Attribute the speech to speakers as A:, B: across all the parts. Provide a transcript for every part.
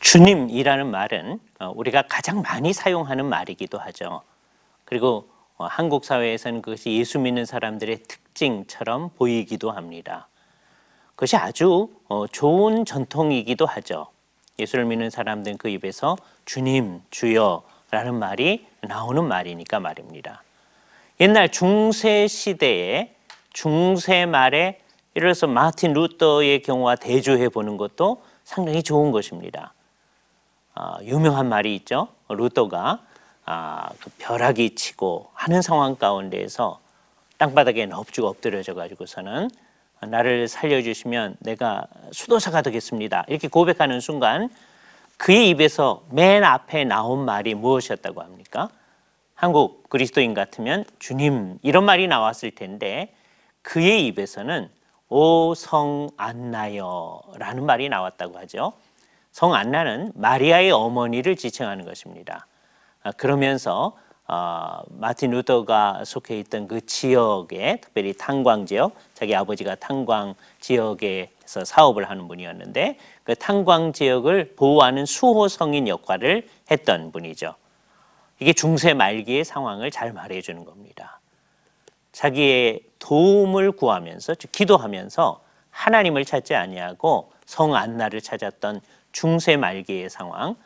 A: 주님이라는 말은 어, 우리가 가장 많이 사용하는 말이기도 하죠. 그리고 어, 한국 사회에서는 그것이 예수 믿는 사람들의 특징처럼 보이기도 합니다. 그것이 아주 어, 좋은 전통이기도 하죠. 예수를 믿는 사람들그 입에서 주님, 주여라는 말이 나오는 말이니까 말입니다. 옛날 중세 시대에 중세 말에 예를 들어서 마틴 루터의 경우와 대조해 보는 것도 상당히 좋은 것입니다. 아, 유명한 말이 있죠. 루터가 아, 그 벼락이 치고 하는 상황 가운데에서 땅바닥에 엎죽 엎드려져 가지고서는 나를 살려주시면 내가 수도사가 되겠습니다. 이렇게 고백하는 순간 그의 입에서 맨 앞에 나온 말이 무엇이었다고 합니까? 한국 그리스도인 같으면 주님 이런 말이 나왔을 텐데 그의 입에서는 오 성 안나여라는 말이 나왔다고 하죠. 성 안나는 마리아의 어머니를 지칭하는 것입니다. 아, 그러면서 어, 마틴 루터가 속해 있던 그 지역에 특별히 탄광 지역, 자기 아버지가 탄광 지역에서 사업을 하는 분이었는데 그 탄광 지역을 보호하는 수호 성인 역할을 했던 분이죠. 이게 중세 말기의 상황을 잘 말해 주는 겁니다. 자기의 도움을 구하면서 기도하면서 하나님을 찾지 아니하고 성 안나를 찾았던 중세 말기의 상황,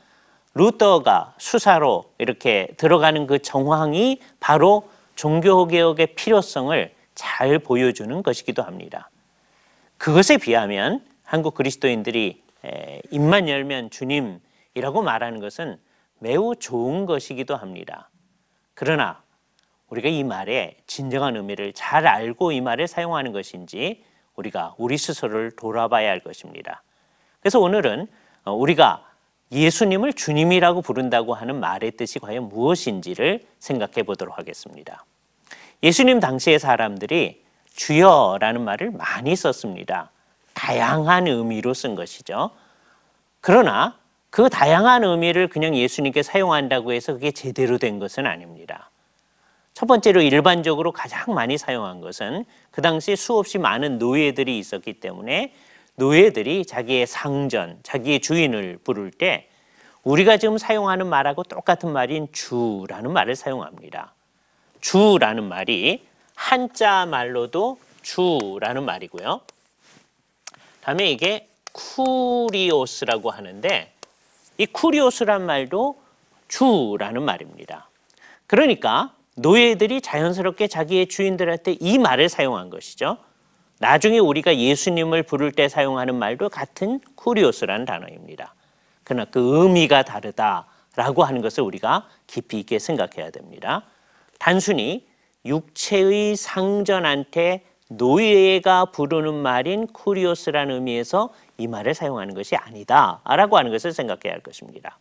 A: 루터가 수사로 이렇게 들어가는 그 정황이 바로 종교개혁의 필요성을 잘 보여주는 것이기도 합니다. 그것에 비하면 한국 그리스도인들이 입만 열면 주님이라고 말하는 것은 매우 좋은 것이기도 합니다. 그러나 우리가 이 말의 진정한 의미를 잘 알고 이 말을 사용하는 것인지 우리가 우리 스스로를 돌아봐야 할 것입니다. 그래서 오늘은 어, 우리가 예수님을 주님이라고 부른다고 하는 말의 뜻이 과연 무엇인지를 생각해 보도록 하겠습니다. 예수님 당시의 사람들이 주여라는 말을 많이 썼습니다. 다양한 의미로 쓴 것이죠. 그러나 그 다양한 의미를 그냥 예수님께 사용한다고 해서 그게 제대로 된 것은 아닙니다. 첫 번째로 일반적으로 가장 많이 사용한 것은 그 당시 수없이 많은 노예들이 있었기 때문에 노예들이 자기의 상전, 자기의 주인을 부를 때 우리가 지금 사용하는 말하고 똑같은 말인 주라는 말을 사용합니다. 주라는 말이 한자 말로도 주라는 말이고요. 다음에 이게 쿠리오스라고 하는데 이 쿠리오스란 말도 주라는 말입니다. 그러니까 노예들이 자연스럽게 자기의 주인들한테 이 말을 사용한 것이죠. 나중에 우리가 예수님을 부를 때 사용하는 말도 같은 쿠리오스라는 단어입니다. 그러나 그 의미가 다르다라고 하는 것을 우리가 깊이 있게 생각해야 됩니다. 단순히 육체의 상전한테 노예가 부르는 말인 쿠리오스라는 의미에서 이 말을 사용하는 것이 아니다라고 하는 것을 생각해야 할 것입니다.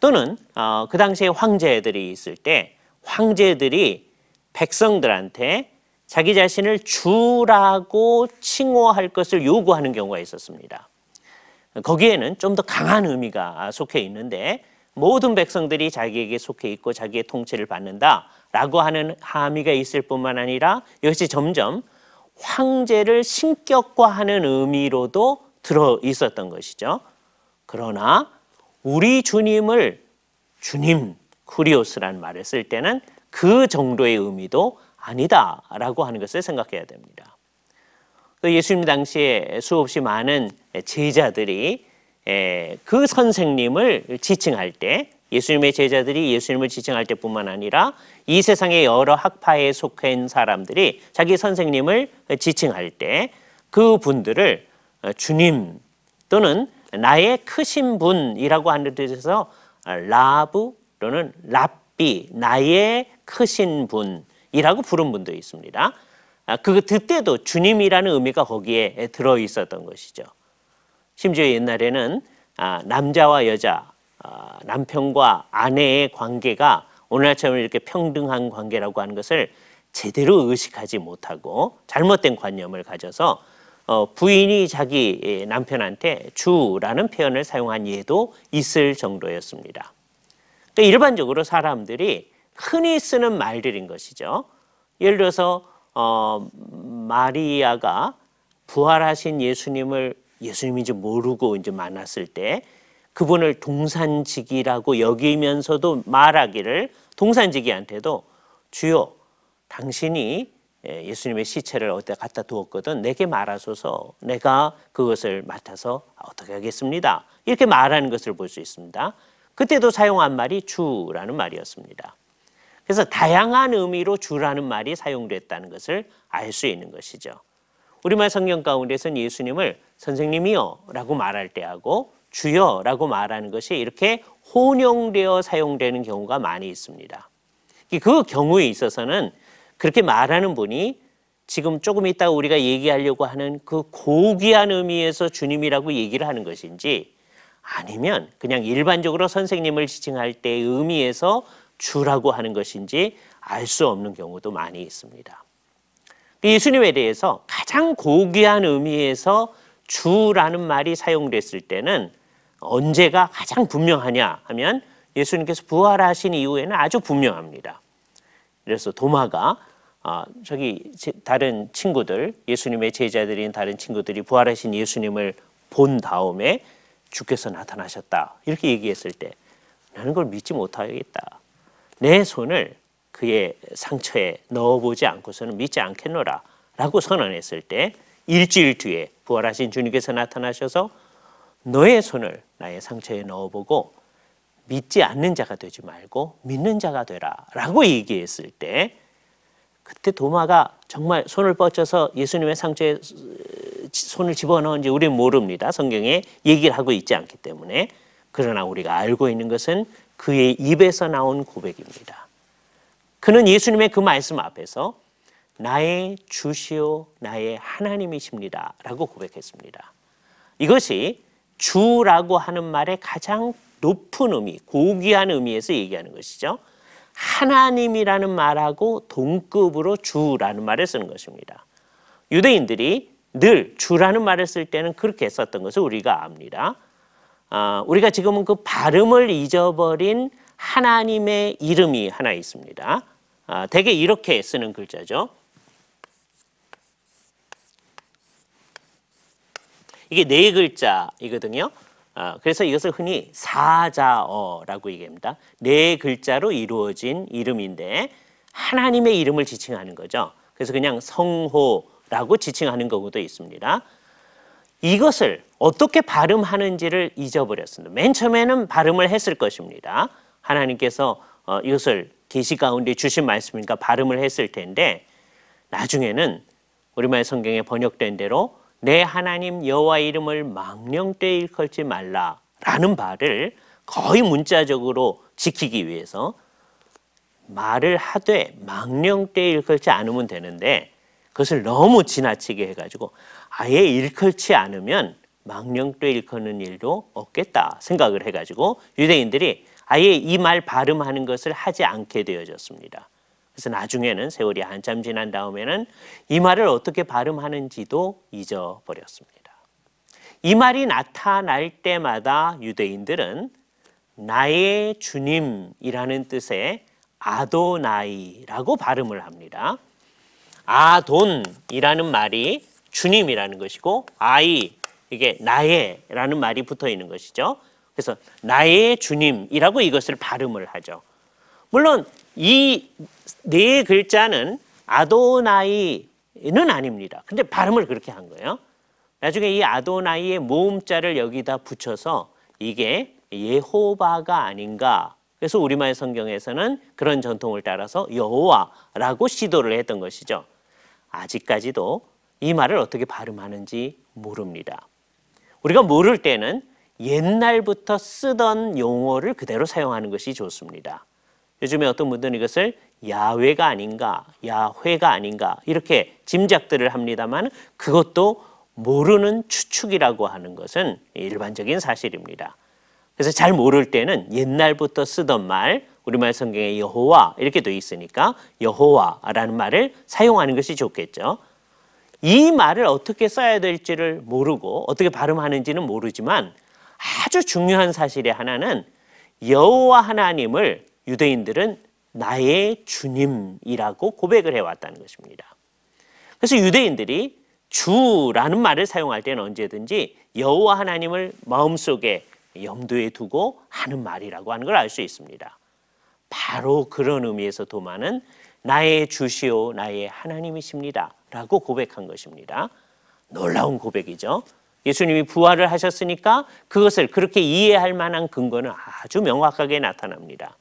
A: 또는 어, 그 당시에 황제들이 있을 때 황제들이 백성들한테 자기 자신을 주라고 칭호할 것을 요구하는 경우가 있었습니다. 거기에는 좀 더 강한 의미가 속해 있는데 모든 백성들이 자기에게 속해 있고 자기의 통치를 받는다라고 하는 함의가 있을 뿐만 아니라 역시 점점 황제를 신격화하는 의미로도 들어 있었던 것이죠. 그러나 우리 주님을 주님 쿠리오스란 말을 쓸 때는 그 정도의 의미도 아니다라고 하는 것을 생각해야 됩니다. 그 예수님 당시에 수없이 많은 제자들이 그 선생님을 지칭할 때 예수님의 제자들이 예수님을 지칭할 때뿐만 아니라 이 세상의 여러 학파에 속한 사람들이 자기 선생님을 지칭할 때그 분들을 어, 주님 또는 나의 크신 분이라고 하는 데서 어, 라부 또는 랍비 나의 크신 분 이라고 부른 분도 있습니다. 그 아, 그때도 주님이라는 의미가 거기에 들어 있었던 것이죠. 심지어 옛날에는 아, 남자와 여자, 아, 남편과 아내의 관계가 오늘처럼 이렇게 평등한 관계라고 하는 것을 제대로 의식하지 못하고 잘못된 관념을 가져서 어, 부인이 자기 예, 남편한테 주라는 표현을 사용한 예도 있을 정도였습니다. 그러니까 일반적으로 사람들이 흔히 쓰는 말들인 것이죠. 예를 들어서 어, 마리아가 부활하신 예수님을 예수님인지 모르고 이제 만났을 때 그분을 동산직이라고 여기면서도 말하기를 동산직이한테도 주여 당신이 예, 예수님의 시체를 어디다 갖다 두었거든 내게 말하소서 내가 그것을 맡아서 어떻게 하겠습니다 이렇게 말하는 것을 볼 수 있습니다 그때도 사용한 말이 주라는 말이었습니다 그래서 다양한 의미로 주라는 말이 사용됐다는 것을 알 수 있는 것이죠. 우리말 성경 가운데서 예수님을 선생님이요 라고 말할 때하고 주여 라고 말하는 것이 이렇게 혼용되어 사용되는 경우가 많이 있습니다. 그 경우에 있어서는 그렇게 말하는 분이 지금 조금 이따 우리가 얘기하려고 하는 그 고귀한 의미에서 주님이라고 얘기를 하는 것인지 아니면 그냥 일반적으로 선생님을 지칭할 때 의미에서 주라고 하는 것인지 알 수 없는 경우도 많이 있습니다. 예수님에 대해서 가장 고귀한 의미에서 주라는 말이 사용됐을 때는 언제가 가장 분명하냐 하면 예수님께서 부활하신 이후에는 아주 분명합니다. 그래서 도마가 아, 저기 다른 친구들 예수님의 제자들인 다른 친구들이 부활하신 예수님을 본 다음에 주께서 나타나셨다 이렇게 얘기했을 때 나는 걸 믿지 못하겠다 내 손을 그의 상처에 넣어보지 않고서는 믿지 않겠노라 라고 선언했을 때 일주일 뒤에 부활하신 주님께서 나타나셔서 너의 손을 나의 상처에 넣어보고 믿지 않는 자가 되지 말고 믿는 자가 되라 라고 얘기했을 때 그때 도마가 정말 손을 뻗쳐서 예수님의 상처에 손을 집어넣은지 우리는 모릅니다. 성경에 얘기를 하고 있지 않기 때문에. 그러나 우리가 알고 있는 것은 그의 입에서 나온 고백입니다. 그는 예수님의 그 말씀 앞에서 나의 주시오 나의 하나님이십니다. 라고 고백했습니다. 이것이 주라고 하는 말의 가장 높은 의미, 고귀한 의미에서 얘기하는 것이죠. 하나님이라는 말하고 동급으로 주라는 말을 쓰는 것입니다. 유대인들이 늘 주라는 말을 쓸 때는 그렇게 썼던 것을 우리가 압니다. 아, 우리가 지금은 그 발음을 잊어버린 하나님의 이름이 하나 있습니다. 아, 대개 이렇게 쓰는 글자죠. 이게 네 글자이거든요. 아, 그래서 이것을 흔히 사자어라고 얘기합니다. 네 글자로 이루어진 이름인데 하나님의 이름을 지칭하는 거죠. 그래서 그냥 성호라고 지칭하는 경우도 있습니다. 이것을 어떻게 발음하는지를 잊어버렸습니다. 맨 처음에는 발음을 했을 것입니다. 하나님께서 어, 이것을 계시 가운데 주신 말씀이니까 발음을 했을 텐데 나중에는 우리말 성경에 번역된 대로 내 하나님 여호와 이름을 망령되 일컬지 말라라는 말을 거의 문자적으로 지키기 위해서 말을 하되 망령되 일컬지 않으면 되는데 그것을 너무 지나치게 해가지고 아예 일컬지 않으면 망령또 일컫는 일도 없겠다 생각을 해가지고 유대인들이 아예 이 말 발음하는 것을 하지 않게 되어졌습니다. 그래서 나중에는 세월이 한참 지난 다음에는 이 말을 어떻게 발음하는지도 잊어버렸습니다. 이 말이 나타날 때마다 유대인들은 나의 주님이라는 뜻의 아도나이라고 발음을 합니다. 아돈이라는 말이 주님이라는 것이고 아이 이게 나의라는 말이 붙어 있는 것이죠. 그래서 나의 주님이라고 이것을 발음을 하죠. 물론 이 네 글자는 아도나이는 아닙니다. 근데 발음을 그렇게 한 거예요. 나중에 이 아도나이의 모음자를 여기다 붙여서 이게 예호바가 아닌가. 그래서 우리말 성경에서는 그런 전통을 따라서 여호와라고 시도를 했던 것이죠. 아직까지도 이 말을 어떻게 발음하는지 모릅니다. 우리가 모를 때는 옛날부터 쓰던 용어를 그대로 사용하는 것이 좋습니다. 요즘에 어떤 분들은 이것을 야외가 아닌가, 야회가 아닌가 이렇게 짐작들을 합니다만 그것도 모르는 추측이라고 하는 것은 일반적인 사실입니다. 그래서 잘 모를 때는 옛날부터 쓰던 말, 우리말 성경에 여호와 이렇게 돼 있으니까 여호와라는 말을 사용하는 것이 좋겠죠. 이 말을 어떻게 써야 될지를 모르고 어떻게 발음하는지는 모르지만 아주 중요한 사실의 하나는 여호와 하나님을 유대인들은 나의 주님이라고 고백을 해왔다는 것입니다. 그래서 유대인들이 주라는 말을 사용할 때는 언제든지 여호와 하나님을 마음속에 염두에 두고 하는 말이라고 하는 걸 알 수 있습니다. 바로 그런 의미에서 도마는 나의 주시오 나의 하나님이십니다. 라고 고백한 것입니다. 놀라운 고백이죠. 예수님이 부활을 하셨으니까 그것을 그렇게 이해할 만한 근거는 아주 명확하게 나타납니다.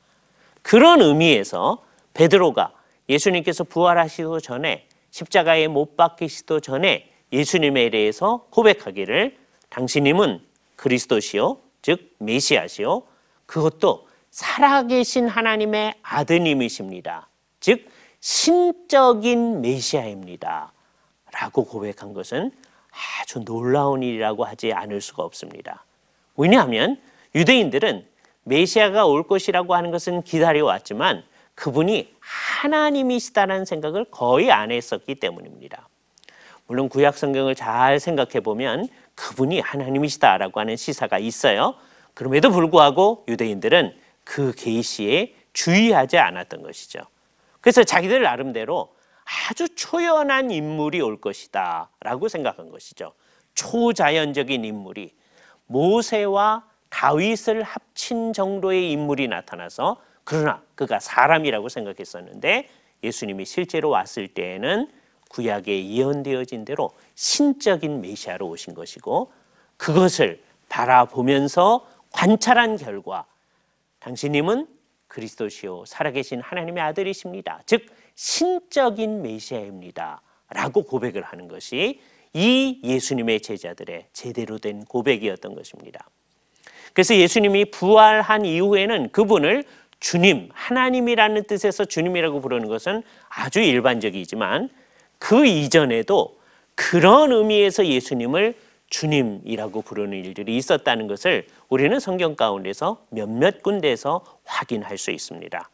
A: 그런 의미에서 베드로가 예수님께서 부활하시기 전에 십자가에 못 박히시도 전에 예수님에 대해서 고백하기를 당신님은 그리스도시요 즉 메시아시요 그것도 살아계신 하나님의 아드님이십니다. 즉, 신적인 메시아입니다. 라고 고백한 것은 아주 놀라운 일이라고 하지 않을 수가 없습니다. 왜냐하면 유대인들은 메시아가 올 것이라고 하는 것은 기다려왔지만 그분이 하나님이시다라는 생각을 거의 안 했었기 때문입니다. 물론 구약 성경을 잘 생각해 보면 그분이 하나님이시다라고 하는 시사가 있어요. 그럼에도 불구하고 유대인들은 그 게이시에 주의하지 않았던 것이죠. 그래서 자기들 나름대로 아주 초연한 인물이 올 것이다 라고 생각한 것이죠. 초자연적인 인물이 모세와 다윗을 합친 정도의 인물이 나타나서 그러나 그가 사람이라고 생각했었는데 예수님이 실제로 왔을 때에는 구약에 예언되어진 대로 신적인 메시아로 오신 것이고 그것을 바라보면서 관찰한 결과 당신님은 그리스도시요 살아계신 하나님의 아들이십니다. 즉 신적인 메시아입니다. 라고 고백을 하는 것이 이 예수님의 제자들의 제대로 된 고백이었던 것입니다. 그래서 예수님이 부활한 이후에는 그분을 주님, 하나님이라는 뜻에서 주님이라고 부르는 것은 아주 일반적이지만 그 이전에도 그런 의미에서 예수님을 주님이라고 부르는 일들이 있었다는 것을 우리는 성경 가운데서 몇몇 군데에서 확인할 수 있습니다.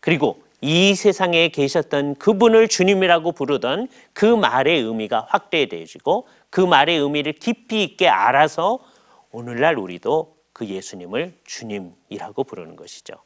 A: 그리고 이 세상에 계셨던 그분을 주님이라고 부르던 그 말의 의미가 확대되어지고 그 말의 의미를 깊이 있게 알아서 오늘날 우리도 그 예수님을 주님이라고 부르는 것이죠.